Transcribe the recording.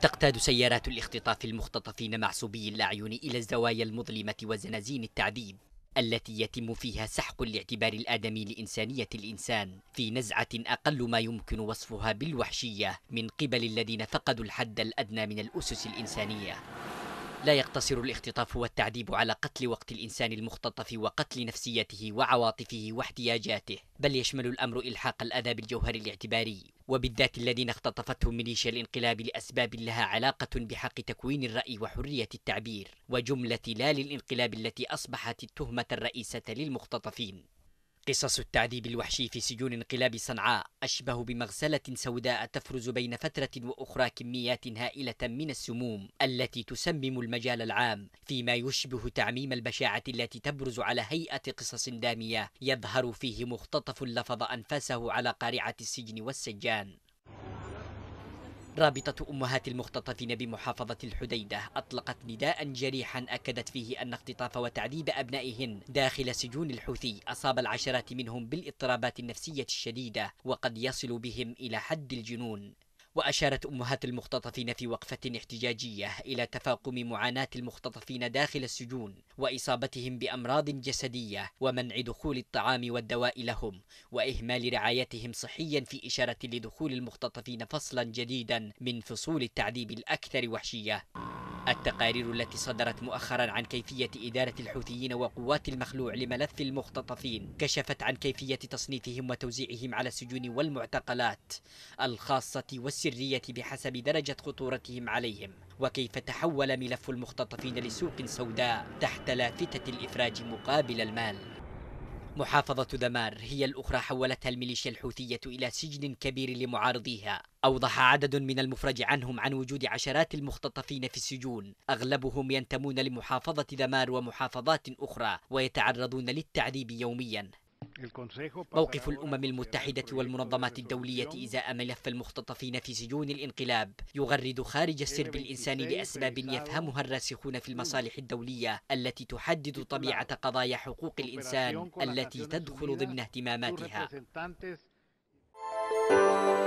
تقتاد سيارات الاختطاف المختطفين معسوبي الأعين إلى الزوايا المظلمة وزنازين التعذيب التي يتم فيها سحق الاعتبار الآدمي لإنسانية الإنسان في نزعة أقل ما يمكن وصفها بالوحشية من قبل الذين فقدوا الحد الأدنى من الأسس الإنسانية لا يقتصر الاختطاف والتعذيب على قتل وقت الإنسان المختطف وقتل نفسيته وعواطفه واحتياجاته بل يشمل الأمر إلحاق الأذى بالجوهر الاعتباري وبالذات الذين اختطفتهم ميليشيا الانقلاب لأسباب لها علاقة بحق تكوين الرأي وحرية التعبير وجملة لا للانقلاب التي أصبحت التهمة الرئيسة للمختطفين قصص التعذيب الوحشي في سجون انقلاب صنعاء أشبه بمغسلة سوداء تفرز بين فترة وأخرى كميات هائلة من السموم التي تسمم المجال العام فيما يشبه تعميم البشاعة التي تبرز على هيئة قصص دامية يظهر فيه مختطف لفظ أنفاسه على قارعة السجن والسجان رابطة أمهات المختطفين بمحافظة الحديدة أطلقت نداء جريحا أكدت فيه أن اختطاف وتعذيب أبنائهن داخل سجون الحوثي أصاب العشرات منهم بالاضطرابات النفسية الشديدة وقد يصل بهم إلى حد الجنون وأشارت أمهات المختطفين في وقفة احتجاجية إلى تفاقم معاناة المختطفين داخل السجون وإصابتهم بأمراض جسدية ومنع دخول الطعام والدواء لهم وإهمال رعايتهم صحيا في إشارة لدخول المختطفين فصلا جديدا من فصول التعذيب الأكثر وحشية التقارير التي صدرت مؤخرا عن كيفية إدارة الحوثيين وقوات المخلوع لملف المختطفين كشفت عن كيفية تصنيفهم وتوزيعهم على السجون والمعتقلات الخاصة والسرية بحسب درجة خطورتهم عليهم وكيف تحول ملف المختطفين لسوق سوداء تحت لافتة الإفراج مقابل المال محافظة ذمار هي الأخرى حولتها الميليشيا الحوثية إلى سجن كبير لمعارضيها أوضح عدد من المفرج عنهم عن وجود عشرات المختطفين في السجون أغلبهم ينتمون لمحافظة ذمار ومحافظات أخرى ويتعرضون للتعذيب يوميا موقف الأمم المتحدة والمنظمات الدولية إزاء ملف المختطفين في سجون الانقلاب يغرد خارج السرب الإنساني لأسباب يفهمها الراسخون في المصالح الدولية التي تحدد طبيعة قضايا حقوق الإنسان التي تدخل ضمن اهتماماتها.